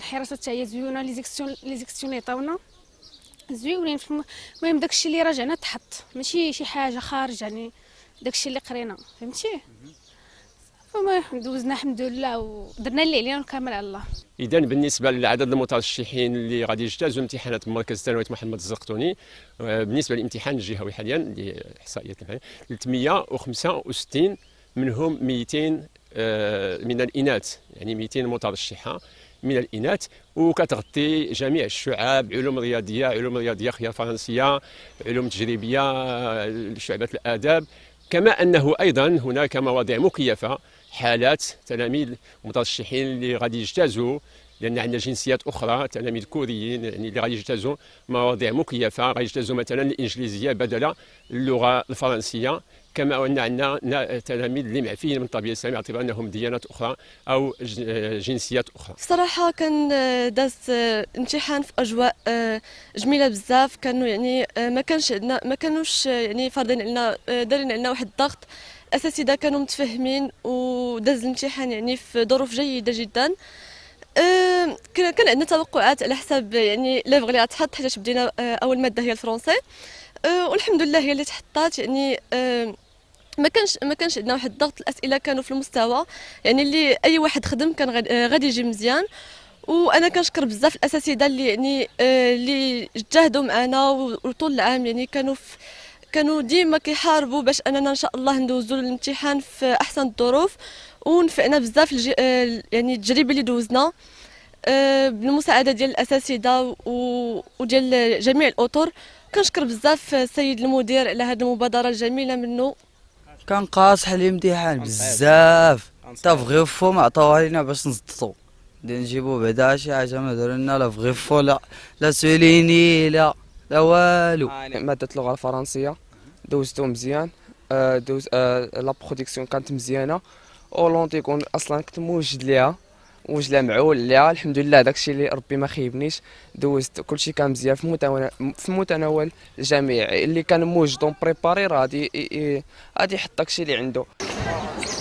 الحراسه حتى هي لي زيكسيون لي زيكسيون اللي عطاونا المهم داكشي اللي راجعنا تحط ماشي شي حاجه خارجه يعني داكشي اللي قرينا فهمتي المهم دوزنا الحمد لله ودرنا اللي علينا يعني كامل على الله اذا بالنسبه لعدد المترشحين اللي غادي يجتازوا امتحانات مركز الثانوية محمد الزقطوني آه، بالنسبه للامتحان الجهوي حاليا لاحصائيات 365 منهم 200 آه، من الاناث يعني 200 مترشحه من الاناث وكتغطي جميع الشعاب علوم رياضيه علوم رياضيه خيار فرنسيه علوم تجريبيه شعبه الاداب كما انه ايضا هناك مواضيع مكيفه حالات تلاميذ مترشحين اللي غادي يجتازوا لان عندنا جنسيات اخرى تلاميذ كوريين يعني اللي غادي يجتازوا مواضيع مكيفه غادي يجتازوا مثلا الانجليزيه بدل اللغه الفرنسيه كما ان عندنا تلاميذ اللي معفيين من الطبيعه الاسلاميه باعتبار انهم ديانات اخرى او جنسيات اخرى. صراحه كان داز امتحان في اجواء جميله بزاف كانوا يعني ما كانش عندنا ما كانوش يعني فارضين علينا دارين علينا واحد الضغط الاساتذه كانوا متفهمين وداز الامتحان يعني في ظروف جيده جدا. كان عندنا توقعات على حسب يعني ليفغ اللي غتحط حيت بدينا اول ماده هي الفرونسي أه والحمد لله هي اللي تحطات يعني أه ما كانش ما كانش عندنا واحد الضغط الاسئله كانوا في المستوى يعني اللي اي واحد خدم كان أه، غادي يجي مزيان وانا كنشكر بزاف الاساتذه اللي يعني أه، اللي جاهدوا معنا وطول العام يعني كانوا كانوا ديما كيحاربوا باش اننا ان شاء الله ندوزوا الامتحان في احسن الظروف ونفعنا بزاف أه، يعني التجربه اللي دوزنا بالمساعده ديال الاساتذه وديال جميع الاطر كنشكر بزاف السيد المدير على هذه المبادره الجميله منه كان قاصح الامتحان بزاف حتى في ما عطاوها لينا باش نزططو نجيبو بعدا شي حاجه ما داروا لنا لا في لا لا سوليني لا لا والو آه، يعني ماده اللغه الفرنسيه دوزتو مزيان آه، دوز آه، لا برودكسيون كانت مزيانه اولونتيكون اصلا كنت موجد ليها وجله معول لا الحمد لله داكشي اللي ربي ما خيبنيش دوزت كلشي كان مزيان في متناول في متناول الجميع اللي كان موجد بريباري راه غادي غادي يحط داكشي اللي عنده